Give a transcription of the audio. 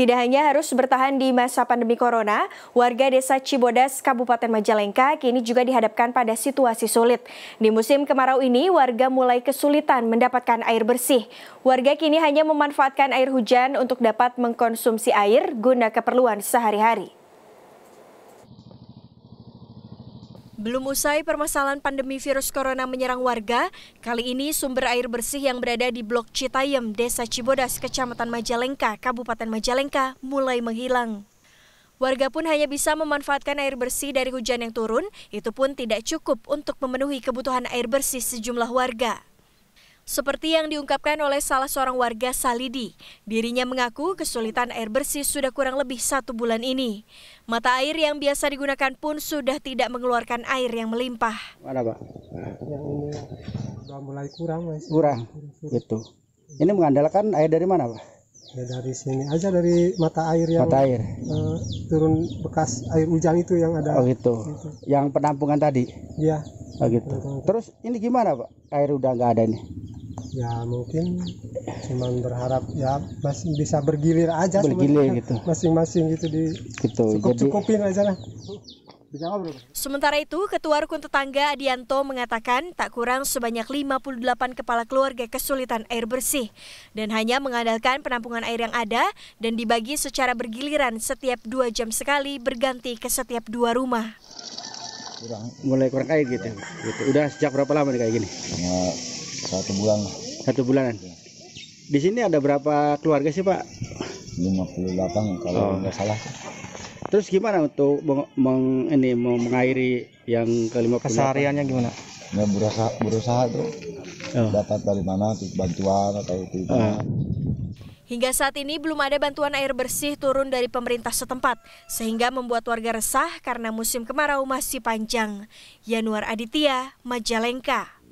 Tidak hanya harus bertahan di masa pandemi corona, warga desa Cibodas, Kabupaten Majalengka kini juga dihadapkan pada situasi sulit. Di musim kemarau ini, warga mulai kesulitan mendapatkan air bersih. Warga kini hanya memanfaatkan air hujan untuk dapat mengkonsumsi air guna keperluan sehari-hari. Belum usai permasalahan pandemi virus corona menyerang warga, kali ini sumber air bersih yang berada di Blok Citayem, Desa Cibodas, Kecamatan Majalengka, Kabupaten Majalengka mulai menghilang. Warga pun hanya bisa memanfaatkan air bersih dari hujan yang turun, itu pun tidak cukup untuk memenuhi kebutuhan air bersih sejumlah warga. Seperti yang diungkapkan oleh salah seorang warga Salidi, dirinya mengaku kesulitan air bersih sudah kurang lebih satu bulan ini. Mata air yang biasa digunakan pun sudah tidak mengeluarkan air yang melimpah. Ada pak? Yang ini sudah mulai kurang mas. Kurang, gitu. Ini mengandalkan air dari mana pak? Ya dari sini aja dari mata air yang mata air. Uh, turun bekas air hujan itu yang ada. Oh gitu. gitu. Yang penampungan tadi. Iya. Oh gitu. Penampungan. Terus ini gimana pak? Air udah nggak ada nih? ya mungkin cuman berharap ya masih bisa bergilir aja bergilir gitu masing-masing gitu di gitu, cukup cukupin jadi... aja lah Sementara itu, Ketua Rukun Tetangga Adianto mengatakan tak kurang sebanyak 58 kepala keluarga kesulitan air bersih dan hanya mengandalkan penampungan air yang ada dan dibagi secara bergiliran setiap dua jam sekali berganti ke setiap dua rumah. Kurang. Mulai kurang air gitu. gitu. Udah sejak berapa lama kayak gini? satu bulan satu bulanan iya. di sini ada berapa keluarga sih pak 58 kalau oh. nggak salah terus gimana untuk meng, meng ini mengairi yang kelima kesehariannya gimana ya berusaha berusaha tuh oh. dapat dari mana bantuan atau itu oh. Hingga saat ini belum ada bantuan air bersih turun dari pemerintah setempat, sehingga membuat warga resah karena musim kemarau masih panjang. Januar Aditya, Majalengka.